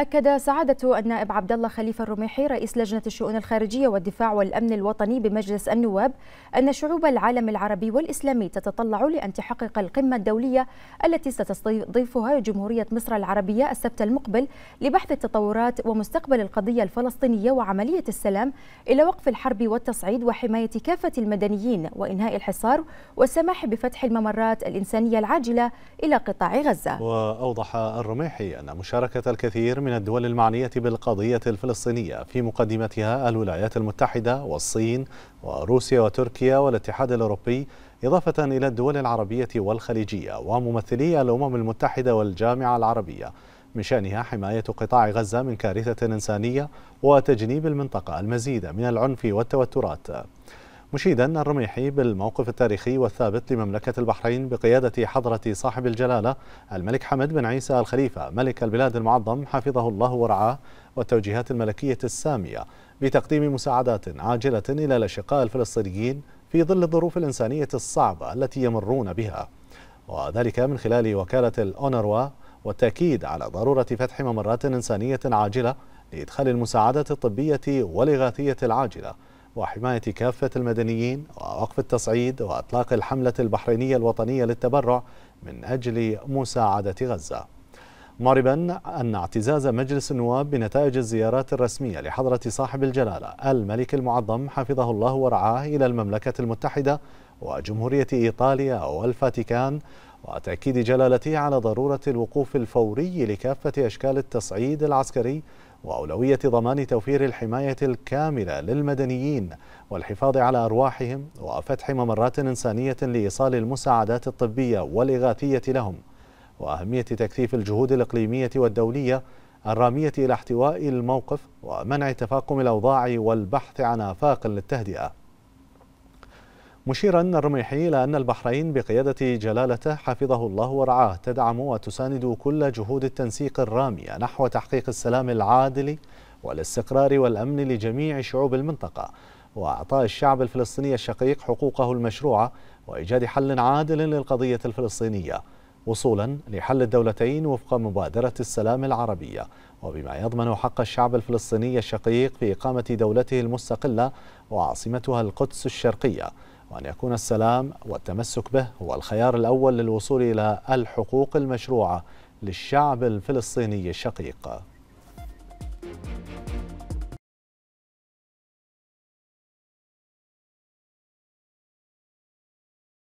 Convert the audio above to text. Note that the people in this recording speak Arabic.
أكد سعادة النائب عبد الله خليفة الرميحي رئيس لجنة الشؤون الخارجية والدفاع والأمن الوطني بمجلس النواب أن شعوب العالم العربي والإسلامي تتطلع لأن تحقق القمة الدولية التي ستستضيفها جمهورية مصر العربية السبت المقبل لبحث التطورات ومستقبل القضية الفلسطينية وعملية السلام إلى وقف الحرب والتصعيد وحماية كافة المدنيين وإنهاء الحصار والسماح بفتح الممرات الإنسانية العاجلة إلى قطاع غزة وأوضح الرميحي أن مشاركة الكثير من من الدول المعنية بالقضية الفلسطينية في مقدمتها الولايات المتحدة والصين وروسيا وتركيا والاتحاد الأوروبي إضافة إلى الدول العربية والخليجية وممثلي الأمم المتحدة والجامعة العربية من شأنها حماية قطاع غزة من كارثة إنسانية وتجنيب المنطقة المزيد من العنف والتوترات مشيدا الرميحي بالموقف التاريخي والثابت لمملكة البحرين بقيادة حضرة صاحب الجلالة الملك حمد بن عيسى الخليفة ملك البلاد المعظم حفظه الله ورعاه والتوجيهات الملكية السامية بتقديم مساعدات عاجلة إلى الأشقاء الفلسطينيين في ظل الظروف الإنسانية الصعبة التي يمرون بها وذلك من خلال وكالة الأونروا والتأكيد على ضرورة فتح ممرات إنسانية عاجلة لإدخال المساعدات الطبية والإغاثية العاجلة وحماية كافة المدنيين ووقف التصعيد وإطلاق الحملة البحرينية الوطنية للتبرع من أجل مساعدة غزة معربا أن اعتزاز مجلس النواب بنتائج الزيارات الرسمية لحضرة صاحب الجلالة الملك المعظم حفظه الله ورعاه إلى المملكة المتحدة وجمهورية إيطاليا والفاتيكان وتأكيد جلالته على ضرورة الوقوف الفوري لكافة أشكال التصعيد العسكري وأولوية ضمان توفير الحماية الكاملة للمدنيين والحفاظ على أرواحهم وفتح ممرات إنسانية لإيصال المساعدات الطبية والإغاثية لهم وأهمية تكثيف الجهود الإقليمية والدولية الرامية إلى احتواء الموقف ومنع تفاقم الأوضاع والبحث عن آفاق للتهدئة مشيرا الرميحي إلى أن البحرين بقيادة جلالته حفظه الله ورعاه تدعم وتساند كل جهود التنسيق الرامية نحو تحقيق السلام العادل والاستقرار والأمن لجميع شعوب المنطقة وأعطاء الشعب الفلسطيني الشقيق حقوقه المشروعة وإيجاد حل عادل للقضية الفلسطينية وصولا لحل الدولتين وفق مبادرة السلام العربية وبما يضمن حق الشعب الفلسطيني الشقيق في إقامة دولته المستقلة وعاصمتها القدس الشرقية وأن يكون السلام والتمسك به هو الخيار الأول للوصول إلى الحقوق المشروعة للشعب الفلسطيني الشقيق